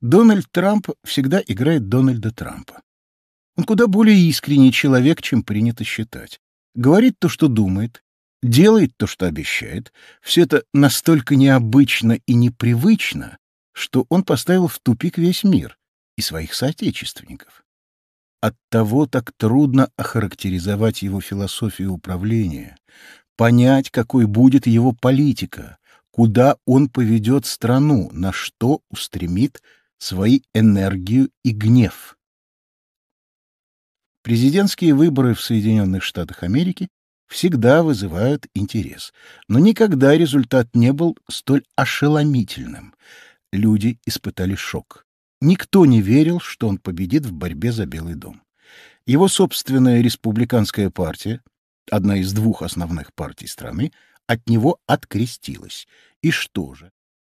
Дональд Трамп всегда играет Дональда Трампа. Он куда более искренний человек, чем принято считать. Говорит то, что думает, делает то, что обещает. Все это настолько необычно и непривычно, что он поставил в тупик весь мир и своих соотечественников. Оттого так трудно охарактеризовать его философию управления, понять, какой будет его политика, куда он поведет страну, на что устремит свои энергию и гнев. Президентские выборы в Соединенных Штатах Америки всегда вызывают интерес, но никогда результат не был столь ошеломительным. Люди испытали шок. Никто не верил, что он победит в борьбе за Белый дом. Его собственная республиканская партия, одна из двух основных партий страны, от него открестилась. И что же?